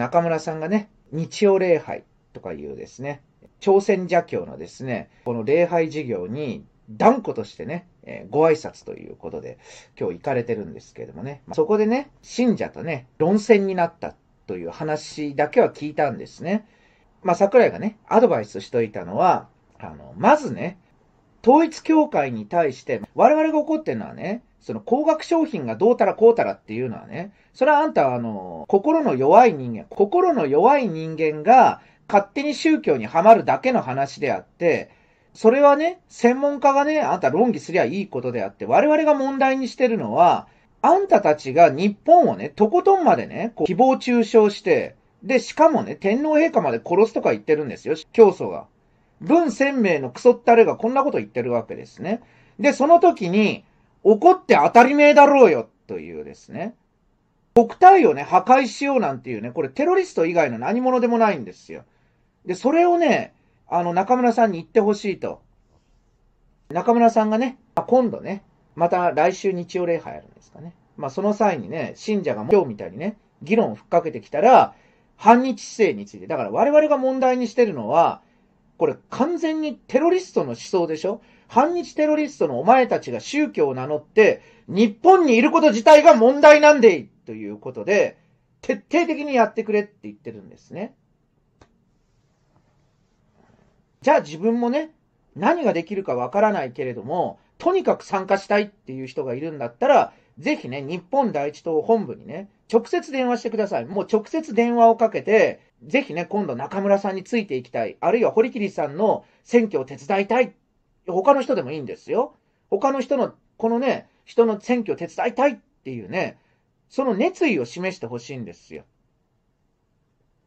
中村さんがね、日曜礼拝とかいうですね、朝鮮邪教のですね、この礼拝事業に断固としてね、えー、ご挨拶ということで、今日行かれてるんですけれどもね、まあ、そこでね、信者とね、論戦になったという話だけは聞いたんですね。まあ、桜井がね、アドバイスしといたのは、あの、まずね、統一教会に対して、我々が怒ってるのはね、その高額商品がどうたらこうたらっていうのはね、それはあんたあの、心の弱い人間、心の弱い人間が勝手に宗教にはまるだけの話であって、それはね、専門家がね、あんた論議すりゃいいことであって、我々が問題にしてるのは、あんたたちが日本をね、とことんまでね、こう、誹謗中傷して、で、しかもね、天皇陛下まで殺すとか言ってるんですよ、教祖が。文鮮明のクソったれがこんなこと言ってるわけですね。で、その時に、怒って当たり前だろうよ、というですね。国体をね、破壊しようなんていうね、これテロリスト以外の何者でもないんですよ。で、それをね、あの、中村さんに言ってほしいと。中村さんがね、今度ね、また来週日曜礼拝あるんですかね。まあ、その際にね、信者が今日みたいにね、議論をふっかけてきたら、反日姿勢について。だから我々が問題にしてるのは、これ完全にテロリストの思想でしょ反日テロリストのお前たちが宗教を名乗って、日本にいること自体が問題なんでいということで、徹底的にやってくれって言ってるんですね。じゃあ自分もね、何ができるかわからないけれども、とにかく参加したいっていう人がいるんだったら、ぜひね、日本第一党本部にね、直接電話してください。もう直接電話をかけて、ぜひね、今度中村さんについていきたい。あるいは堀切さんの選挙を手伝いたい。他の人でもいいんですよ。他の人の、このね、人の選挙を手伝いたいっていうね、その熱意を示してほしいんですよ。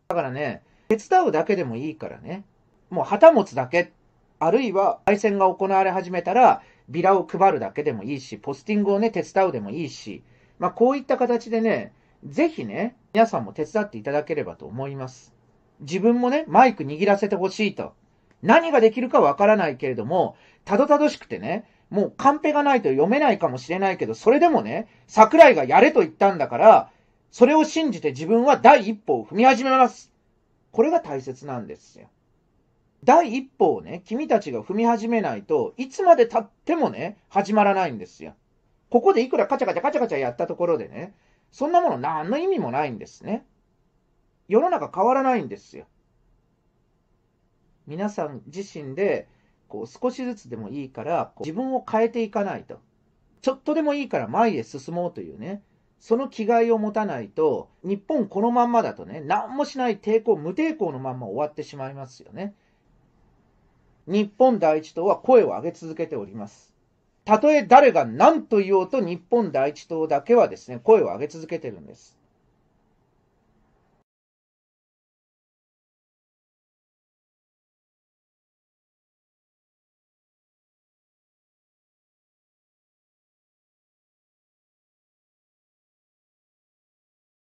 だからね、手伝うだけでもいいからね、もう旗持つだけ、あるいは配線が行われ始めたら、ビラを配るだけでもいいし、ポスティングをね、手伝うでもいいし、まあ、こういった形でね、ぜひね、皆さんも手伝っていただければと思います。自分もね、マイク握らせてほしいと。何ができるかわからないけれども、たどたどしくてね、もうカンペがないと読めないかもしれないけど、それでもね、桜井がやれと言ったんだから、それを信じて自分は第一歩を踏み始めます。これが大切なんですよ。第一歩をね、君たちが踏み始めないといつまで経ってもね、始まらないんですよ。ここでいくらカチャカチャカチャカチャやったところでね、そんなもの何の意味もないんですね。世の中変わらないんですよ。皆さん自身でこう少しずつでもいいから自分を変えていかないと。ちょっとでもいいから前へ進もうというね。その気概を持たないと、日本このまんまだとね、何もしない抵抗、無抵抗のまんま終わってしまいますよね。日本第一党は声を上げ続けております。たとえ誰が何と言おうと日本第一党だけはですね、声を上げ続けてるんです。